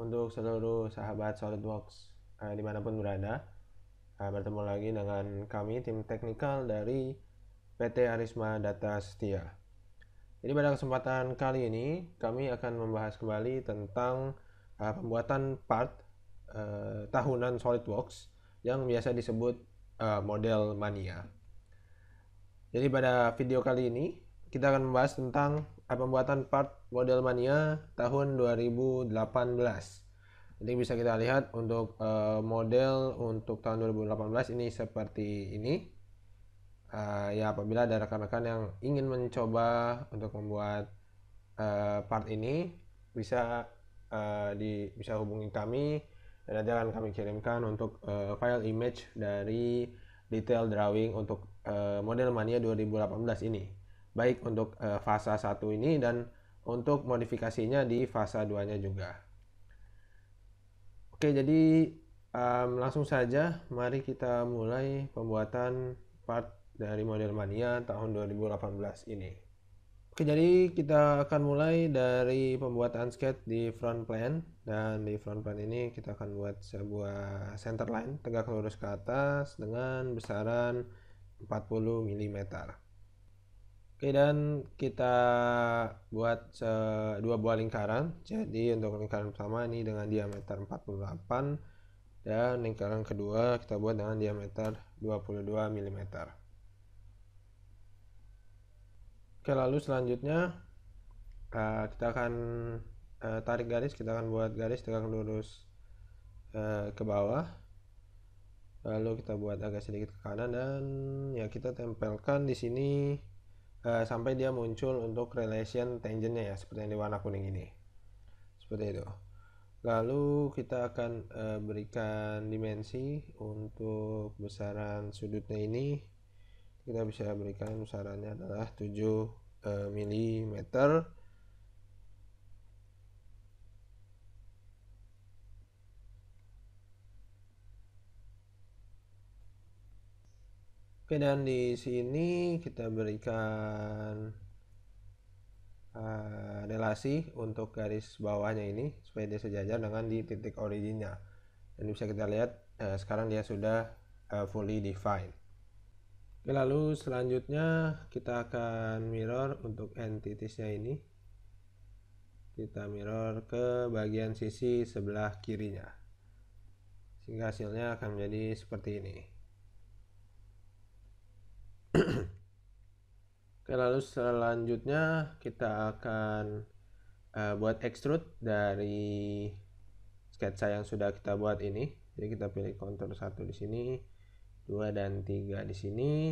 untuk seluruh sahabat SolidWorks uh, eh, dimanapun berada. Uh, bertemu lagi dengan kami tim teknikal dari PT Arisma Data Setia. Jadi pada kesempatan kali ini kami akan membahas kembali tentang uh, pembuatan part uh, tahunan SolidWorks yang biasa disebut uh, model mania. Jadi pada video kali ini kita akan membahas tentang pembuatan part model mania tahun 2018 jadi bisa kita lihat untuk uh, model untuk tahun 2018 ini seperti ini uh, ya apabila ada rekan-rekan yang ingin mencoba untuk membuat uh, part ini bisa uh, di bisa hubungi kami dan nanti akan kami kirimkan untuk uh, file image dari detail drawing untuk uh, model mania 2018 ini baik untuk uh, eh, fase satu ini dan untuk modifikasinya di fase 2-nya juga. Oke, jadi um, langsung saja mari kita mulai pembuatan part dari model mania tahun 2018 ini. Oke, jadi kita akan mulai dari pembuatan sketch di front plan dan di front plan ini kita akan buat sebuah center line tegak lurus ke atas dengan besaran 40 mm. Oke dan kita buat dua buah lingkaran. Jadi untuk lingkaran pertama ini dengan diameter 48 dan lingkaran kedua kita buat dengan diameter 22 mm. Oke lalu selanjutnya eh, kita akan eh, tarik garis, kita akan buat garis tegak lurus eh, ke bawah. Lalu kita buat agak sedikit ke kanan dan ya kita tempelkan di sini Eh, sampai dia muncul untuk relation tangentnya ya seperti yang di warna kuning ini seperti itu lalu kita akan uh, berikan dimensi untuk besaran sudutnya ini kita bisa berikan besarannya adalah 7 uh, mm Oke, dan di sini kita berikan uh, relasi untuk garis bawahnya ini supaya dia sejajar dengan di titik originnya. Dan bisa kita lihat uh, sekarang dia sudah uh, fully defined. Oke, lalu selanjutnya kita akan mirror untuk entitiesnya ini. Kita mirror ke bagian sisi sebelah kirinya. Sehingga hasilnya akan menjadi seperti ini. Oke, lalu selanjutnya kita akan uh, buat extrude dari sketsa yang sudah kita buat ini. Jadi kita pilih kontur satu di sini, dua dan tiga di sini.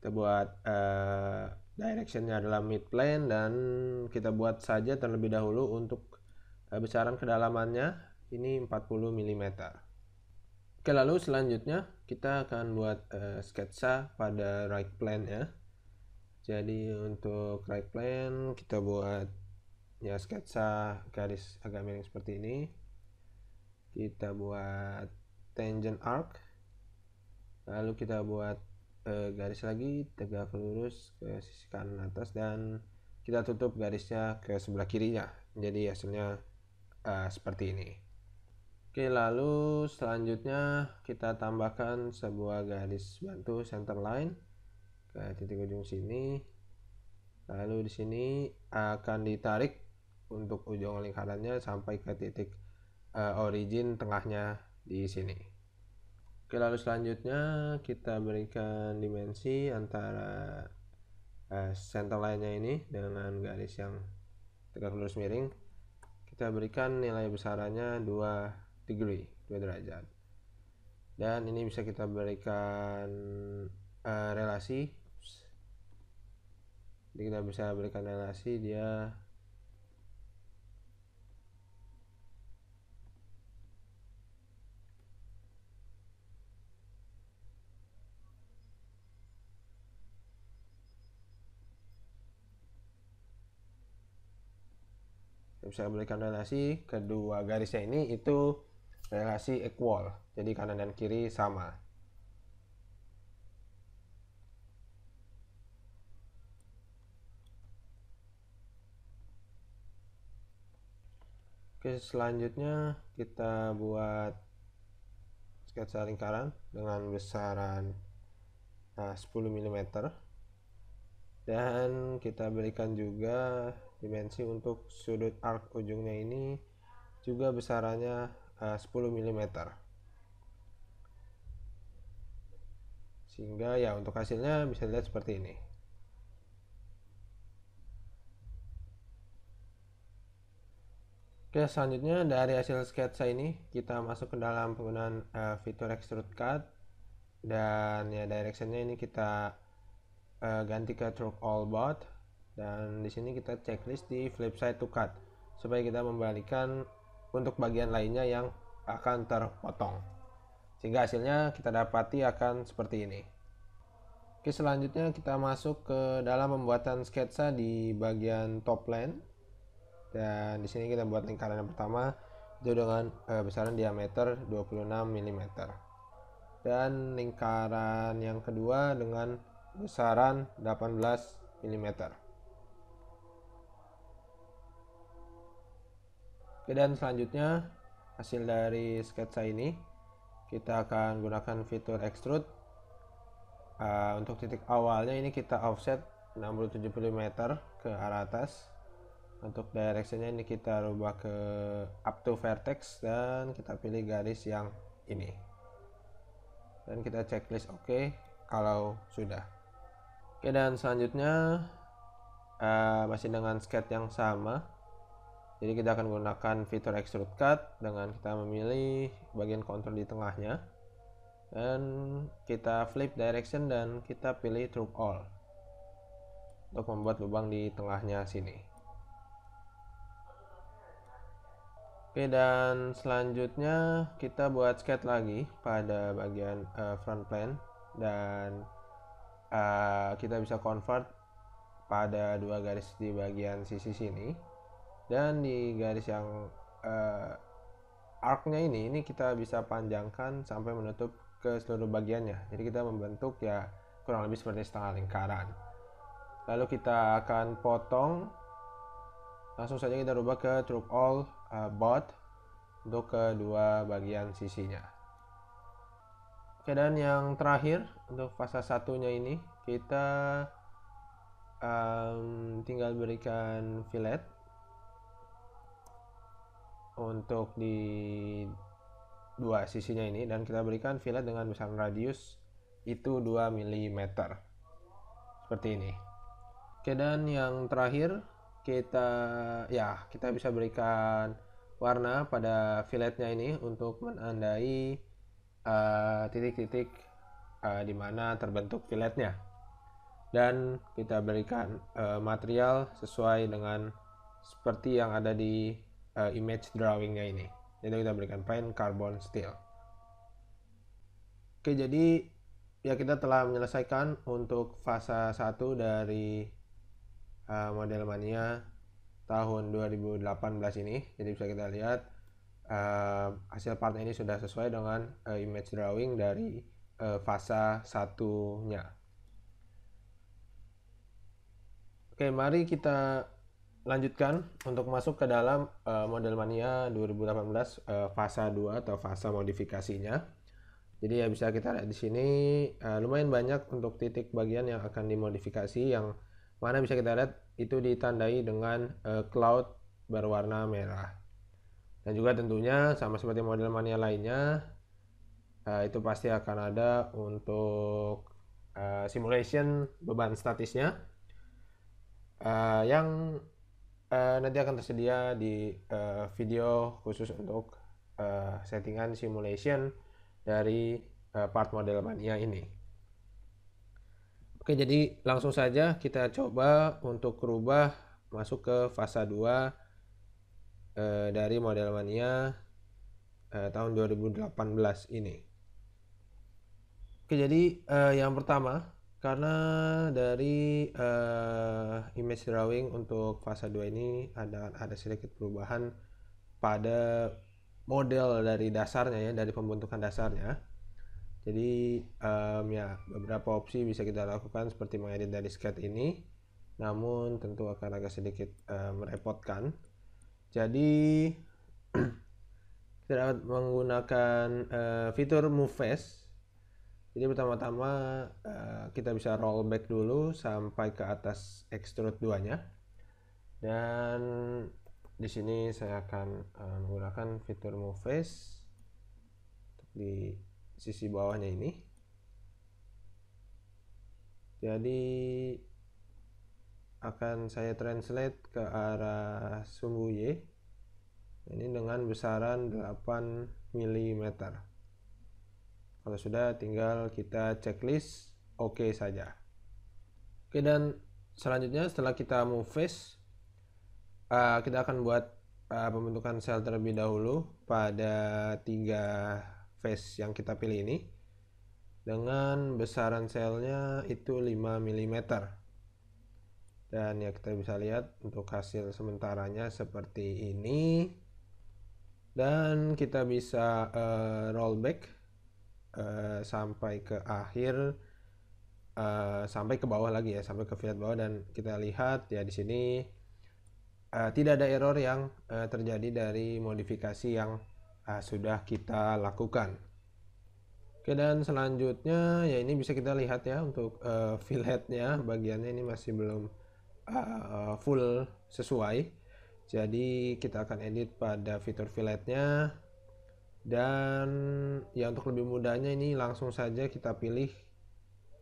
Kita buat uh, directionnya adalah mid plane dan kita buat saja terlebih dahulu untuk uh, besaran kedalamannya ini 40 mm. Oke, lalu selanjutnya kita akan buat uh, sketsa pada right plane ya jadi untuk right plane kita buat ya sketsa garis agak miring seperti ini kita buat tangent arc lalu kita buat uh, garis lagi tegak lurus ke sisi kanan atas dan kita tutup garisnya ke sebelah kirinya. jadi hasilnya uh, seperti ini Oke, lalu selanjutnya kita tambahkan sebuah garis bantu center line ke titik ujung sini. Lalu di sini akan ditarik untuk ujung lingkarannya sampai ke titik uh, origin tengahnya di sini. Oke, lalu selanjutnya kita berikan dimensi antara uh, center line-nya ini dengan garis yang tegak lurus miring. Kita berikan nilai besarannya 2 degree 2 derajat dan ini bisa kita berikan uh, relasi jadi kita bisa berikan relasi dia bisa berikan relasi kedua garisnya ini itu relasi equal jadi kanan dan kiri sama Oke, selanjutnya kita buat sketsa lingkaran dengan besaran nah, 10 mm dan kita berikan juga dimensi untuk sudut arc ujungnya ini juga besarannya 10 eh, mm sehingga ya untuk hasilnya bisa dilihat seperti ini Oke selanjutnya dari hasil sketsa ini kita masuk ke dalam penggunaan uh, fitur extrude cut dan ya directionnya ini kita uh, ganti ke truck all bot dan di sini kita checklist di flip side to cut supaya kita membalikan untuk bagian lainnya yang akan terpotong. Sehingga hasilnya kita dapati akan seperti ini. Oke, selanjutnya kita masuk ke dalam pembuatan sketsa di bagian top plane. Dan di sini kita buat lingkaran yang pertama itu dengan eh, besaran diameter 26 mm. Dan lingkaran yang kedua dengan besaran 18 mm. Oke, dan selanjutnya hasil dari sketsa ini kita akan gunakan fitur extrude. Uh, untuk titik awalnya ini kita offset 60-70 meter ke arah atas. Untuk directionnya ini kita rubah ke up to vertex dan kita pilih garis yang ini. Dan kita checklist oke okay, kalau sudah. Oke, dan selanjutnya uh, masih dengan sketch yang sama jadi kita akan gunakan fitur extrude cut dengan kita memilih bagian kontrol di tengahnya. Dan kita flip direction dan kita pilih true all. Untuk membuat lubang di tengahnya sini. Oke dan selanjutnya kita buat sketch lagi pada bagian uh, front plan dan uh, kita bisa convert pada dua garis di bagian sisi sini dan di garis yang uh, arc-nya ini ini kita bisa panjangkan sampai menutup ke seluruh bagiannya jadi kita membentuk ya kurang lebih seperti setengah lingkaran lalu kita akan potong langsung saja kita rubah ke true all uh, eh, bot untuk kedua bagian sisinya oke dan yang terakhir untuk fase satunya ini kita um, tinggal berikan fillet untuk di dua sisinya ini dan kita berikan fillet dengan besaran radius itu 2 mm seperti ini oke dan yang terakhir kita ya kita bisa berikan warna pada filletnya ini untuk menandai eh, titik-titik uh, uh, di mana terbentuk filletnya dan kita berikan uh, material sesuai dengan seperti yang ada di uh, image drawingnya ini jadi kita berikan plain carbon steel oke jadi ya kita telah menyelesaikan untuk fase 1 dari uh, model mania tahun 2018 ini jadi bisa kita lihat uh, hasil part ini sudah sesuai dengan uh, image drawing dari uh, fase satunya oke mari kita lanjutkan untuk masuk ke dalam uh, model mania 2018 uh, fase 2 atau fase modifikasinya. Jadi ya bisa kita lihat di sini uh, lumayan banyak untuk titik bagian yang akan dimodifikasi yang mana bisa kita lihat itu ditandai dengan uh, cloud berwarna merah. Dan juga tentunya sama seperti model mania lainnya uh, itu pasti akan ada untuk uh, simulation beban statisnya uh, yang Eh, nanti akan tersedia di uh, video khusus untuk uh, settingan simulation dari uh, part model mania ini. Oke, jadi langsung saja kita coba untuk rubah masuk ke fase 2 uh, dari model mania uh, tahun 2018 ini. Oke, jadi uh, yang pertama karena dari uh, image drawing untuk fase 2 ini ada ada sedikit perubahan pada model dari dasarnya ya, dari pembentukan dasarnya. Jadi um, ya beberapa opsi bisa kita lakukan seperti mengedit dari sketch ini, namun tentu akan agak sedikit uh, merepotkan. Jadi kita dapat menggunakan uh, fitur move face. Jadi pertama-tama uh, kita bisa roll back dulu sampai ke atas extrude duanya dan di sini saya akan eh, menggunakan fitur move face di sisi bawahnya ini jadi akan saya translate ke arah sumbu Y ini dengan besaran 8 mm kalau sudah tinggal kita checklist oke saja. Oke dan selanjutnya setelah kita move face, uh, kita akan buat uh, pembentukan sel terlebih dahulu pada tiga face yang kita pilih ini dengan besaran selnya itu 5 mm dan ya kita bisa lihat untuk hasil sementaranya seperti ini dan kita bisa uh, eh, rollback uh, sampai ke akhir uh, sampai ke bawah lagi ya sampai ke fillet bawah dan kita lihat ya di sini uh, tidak ada error yang uh, terjadi dari modifikasi yang uh, sudah kita lakukan oke dan selanjutnya ya ini bisa kita lihat ya untuk uh, filletnya bagiannya ini masih belum uh, full sesuai jadi kita akan edit pada fitur filletnya dan ya untuk lebih mudahnya ini langsung saja kita pilih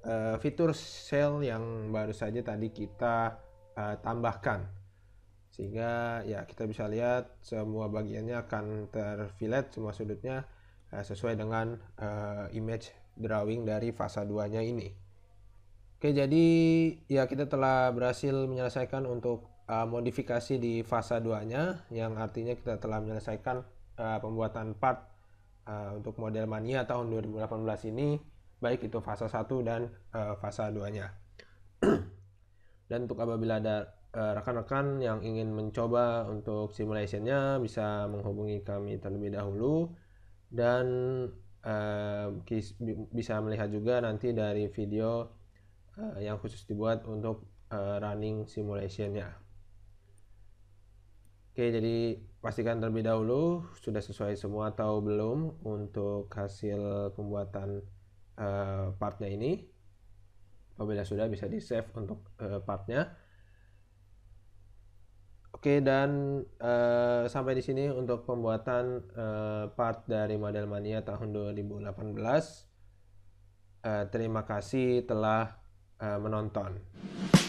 uh, fitur sale yang baru saja tadi kita uh, tambahkan sehingga ya kita bisa lihat semua bagiannya akan terfilet semua sudutnya uh, sesuai dengan uh, image drawing dari fase 2 nya ini oke jadi ya kita telah berhasil menyelesaikan untuk uh, modifikasi di fase 2 nya yang artinya kita telah menyelesaikan uh, pembuatan part uh, untuk model mania tahun 2018 ini baik itu fase 1 dan uh, fase 2-nya. dan untuk apabila ada eh, rekan-rekan uh, yang ingin mencoba untuk simulationnya bisa menghubungi kami terlebih dahulu dan uh, bisa melihat juga nanti dari video uh, yang khusus dibuat untuk uh, running simulationnya. Oke, jadi pastikan terlebih dahulu sudah sesuai semua atau belum untuk hasil pembuatan Eh, partnya ini apabila sudah bisa di save untuk uh, partnya oke dan uh, sampai di sini untuk pembuatan uh, part dari model mania tahun 2018 uh, terima kasih telah uh, menonton